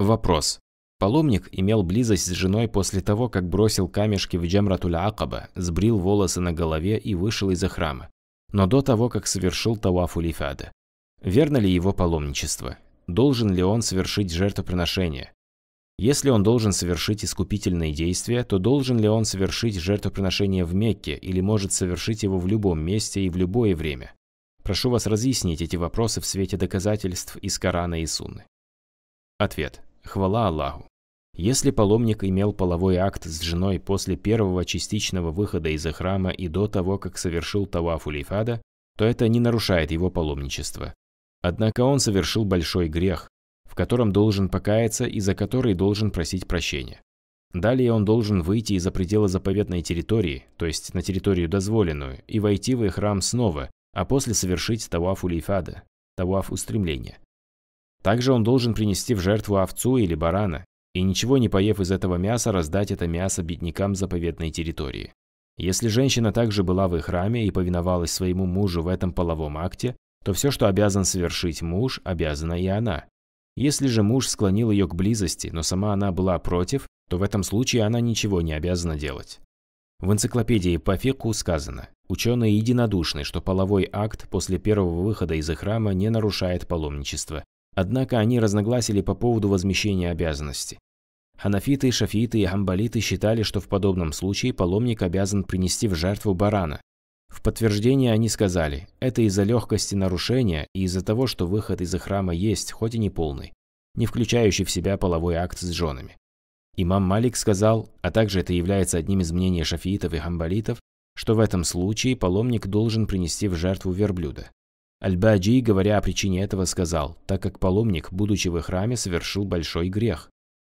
Вопрос. Паломник имел близость с женой после того, как бросил камешки в Джамратуль-Акаба, сбрил волосы на голове и вышел из храма, но до того, как совершил Тауаф лифада. Верно ли его паломничество? Должен ли он совершить жертвоприношение? Если он должен совершить искупительные действия, то должен ли он совершить жертвоприношение в Мекке или может совершить его в любом месте и в любое время? Прошу вас разъяснить эти вопросы в свете доказательств из Корана и Сунны. Ответ. Хвала Аллаху. Если паломник имел половой акт с женой после первого частичного выхода из храма и до того, как совершил таваф улейфада, то это не нарушает его паломничество. Однако он совершил большой грех, в котором должен покаяться и за который должен просить прощения. Далее он должен выйти из-за предела заповедной территории, то есть на территорию дозволенную, и войти в храм снова, а после совершить таваф улейфада, таваф устремления. Также он должен принести в жертву овцу или барана, и ничего не поев из этого мяса, раздать это мясо беднякам заповедной территории. Если женщина также была в их храме и повиновалась своему мужу в этом половом акте, то все, что обязан совершить муж, обязана и она. Если же муж склонил ее к близости, но сама она была против, то в этом случае она ничего не обязана делать. В энциклопедии по фику сказано, ученые единодушны, что половой акт после первого выхода из их храма не нарушает паломничество Однако они разногласили по поводу возмещения обязанности. Ханафиты, шафиты и хамбалиты считали, что в подобном случае паломник обязан принести в жертву барана. В подтверждение они сказали, это из-за легкости нарушения и из-за того, что выход из храма есть, хоть и не полный, не включающий в себя половой акт с женами. Имам Малик сказал, а также это является одним из мнений шафиитов и хамбалитов, что в этом случае паломник должен принести в жертву верблюда. Аль-Баджи, говоря о причине этого, сказал, так как паломник, будучи в храме, совершил большой грех.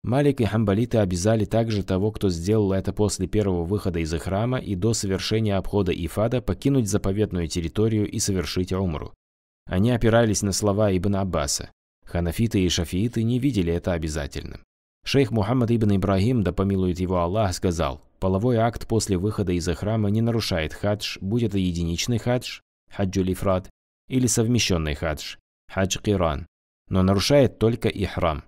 Малик и хамбалиты обязали также того, кто сделал это после первого выхода из храма и до совершения обхода Ифада, покинуть заповедную территорию и совершить умру. Они опирались на слова Ибн Аббаса. Ханафиты и шафииты не видели это обязательным. Шейх Мухаммад ибн Ибрагим, да помилует его Аллах, сказал, половой акт после выхода из храма не нарушает хадж, будь это единичный хадж, хаджу лифрат, или совмещенный хадж, хадж Киран, но нарушает только и храм,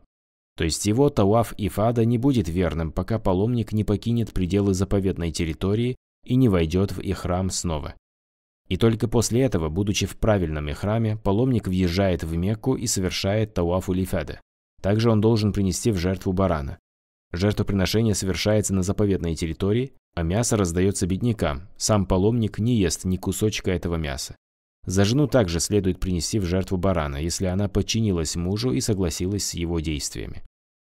То есть его и фада не будет верным, пока паломник не покинет пределы заповедной территории и не войдет в храм снова. И только после этого, будучи в правильном храме, паломник въезжает в Мекку и совершает тауаф улифада. Также он должен принести в жертву барана. Жертвоприношение совершается на заповедной территории, а мясо раздается беднякам. Сам паломник не ест ни кусочка этого мяса. За жену также следует принести в жертву барана, если она подчинилась мужу и согласилась с его действиями.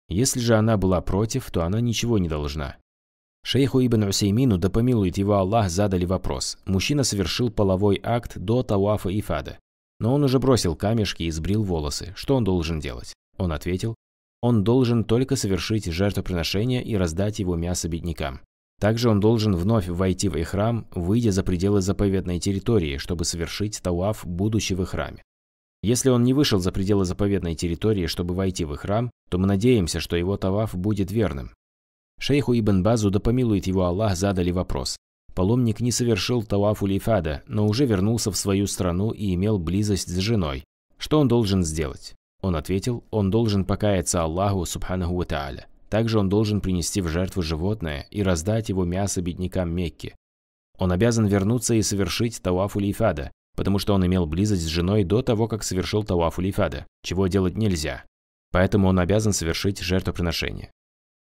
Если же она была против, то она ничего не должна. Шейху Ибн Усеймину, да помилует его Аллах, задали вопрос. Мужчина совершил половой акт до Тауафа и Фада. Но он уже бросил камешки и сбрил волосы. Что он должен делать? Он ответил, он должен только совершить жертвоприношение и раздать его мясо беднякам. Также он должен вновь войти в храм, выйдя за пределы заповедной территории, чтобы совершить Тауаф, будучи в храме. Если он не вышел за пределы заповедной территории, чтобы войти в храм, то мы надеемся, что его Тауаф будет верным. Шейху Ибн Базу да помилует его Аллах задали вопрос. Паломник не совершил Тауаф Улейфада, но уже вернулся в свою страну и имел близость с женой. Что он должен сделать? Он ответил, он должен покаяться Аллаху Субханаху Ва также он должен принести в жертву животное и раздать его мясо беднякам Мекки. Он обязан вернуться и совершить Тауафу Лейфада, потому что он имел близость с женой до того, как совершил Тауафу Лейфада, чего делать нельзя. Поэтому он обязан совершить жертвоприношение.